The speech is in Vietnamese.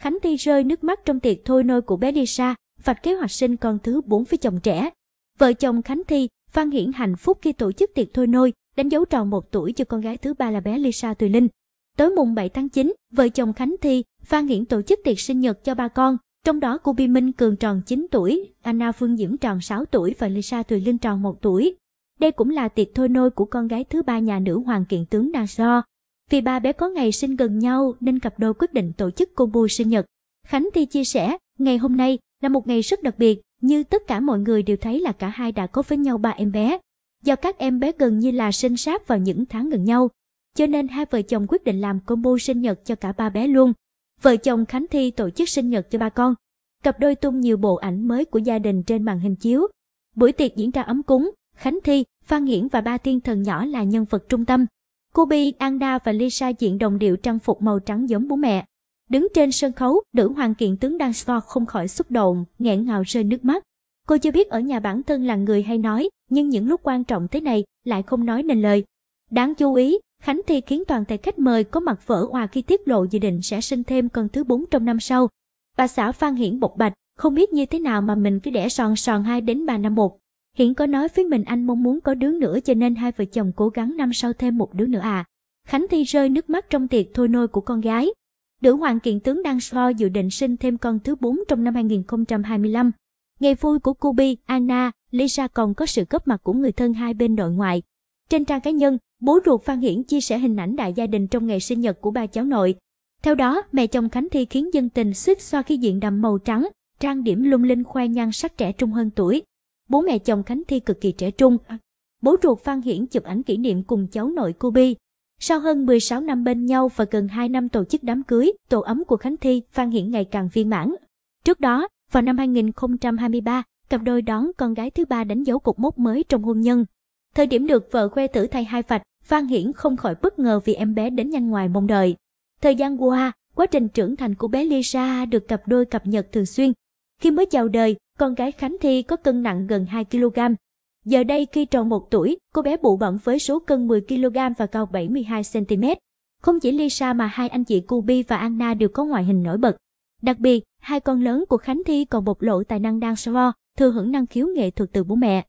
Khánh Ly rơi nước mắt trong tiệc thôi nôi của bé Lisa, vạch kế hoạch sinh con thứ bốn với chồng trẻ. Vợ chồng Khánh Thi, Phan Hiển hạnh phúc khi tổ chức tiệc thôi nôi, đánh dấu tròn một tuổi cho con gái thứ ba là bé Lisa Tùy Linh. Tối mùng 7 tháng 9, vợ chồng Khánh Thi, Phan Hiển tổ chức tiệc sinh nhật cho ba con, trong đó cô Bi Minh Cường tròn 9 tuổi, Anna Phương Diễm tròn 6 tuổi và Lisa Tùy Linh tròn 1 tuổi. Đây cũng là tiệc thôi nôi của con gái thứ ba nhà nữ hoàng kiện tướng Na So. Vì ba bé có ngày sinh gần nhau nên cặp đôi quyết định tổ chức combo sinh nhật. Khánh Thi chia sẻ, ngày hôm nay là một ngày rất đặc biệt, như tất cả mọi người đều thấy là cả hai đã có với nhau ba em bé. Do các em bé gần như là sinh sát vào những tháng gần nhau, cho nên hai vợ chồng quyết định làm combo sinh nhật cho cả ba bé luôn. Vợ chồng Khánh Thi tổ chức sinh nhật cho ba con. Cặp đôi tung nhiều bộ ảnh mới của gia đình trên màn hình chiếu. Buổi tiệc diễn ra ấm cúng, Khánh Thi, Phan Hiển và ba thiên thần nhỏ là nhân vật trung tâm. Kobe, Anna và Lisa diện đồng điệu trang phục màu trắng giống bố mẹ. Đứng trên sân khấu, nữ hoàng kiện tướng đang Danforth không khỏi xúc động, nghẹn ngào rơi nước mắt. Cô chưa biết ở nhà bản thân là người hay nói, nhưng những lúc quan trọng thế này lại không nói nên lời. Đáng chú ý, Khánh Thi khiến toàn thể khách mời có mặt vỡ hòa khi tiết lộ dự định sẽ sinh thêm con thứ 4 trong năm sau. Bà xã Phan Hiển bộc bạch, không biết như thế nào mà mình cứ đẻ son son 2 đến 3 năm một. Hiển có nói với mình anh mong muốn có đứa nữa cho nên hai vợ chồng cố gắng năm sau thêm một đứa nữa à. Khánh Thi rơi nước mắt trong tiệc thôi nôi của con gái. Nữ hoàng kiện tướng đang so dự định sinh thêm con thứ 4 trong năm 2025. Ngày vui của Kubi, Anna, Lisa còn có sự góp mặt của người thân hai bên nội ngoại. Trên trang cá nhân, bố ruột Phan Hiển chia sẻ hình ảnh đại gia đình trong ngày sinh nhật của ba cháu nội. Theo đó, mẹ chồng Khánh Thi khiến dân tình suýt xoa khi diện đầm màu trắng, trang điểm lung linh khoe nhan sắc trẻ trung hơn tuổi. Bố mẹ chồng Khánh Thi cực kỳ trẻ trung. Bố ruột Phan Hiển chụp ảnh kỷ niệm cùng cháu nội cô Sau hơn 16 năm bên nhau và gần 2 năm tổ chức đám cưới, tổ ấm của Khánh Thi, Phan Hiển ngày càng viên mãn. Trước đó, vào năm 2023, cặp đôi đón con gái thứ ba đánh dấu cột mốc mới trong hôn nhân. Thời điểm được vợ khoe tử thay hai vạch, Phan Hiển không khỏi bất ngờ vì em bé đến nhanh ngoài mong đợi. Thời gian qua, quá trình trưởng thành của bé Lisa được cặp đôi cập nhật thường xuyên, khi mới chào đời, con gái Khánh Thi có cân nặng gần 2 kg. Giờ đây khi tròn 1 tuổi, cô bé bụ bẩm với số cân 10 kg và cao 72 cm. Không chỉ Lisa mà hai anh chị Kubi và Anna đều có ngoại hình nổi bật. Đặc biệt, hai con lớn của Khánh Thi còn bộc lộ tài năng đan so, thừa hưởng năng khiếu nghệ thuật từ bố mẹ.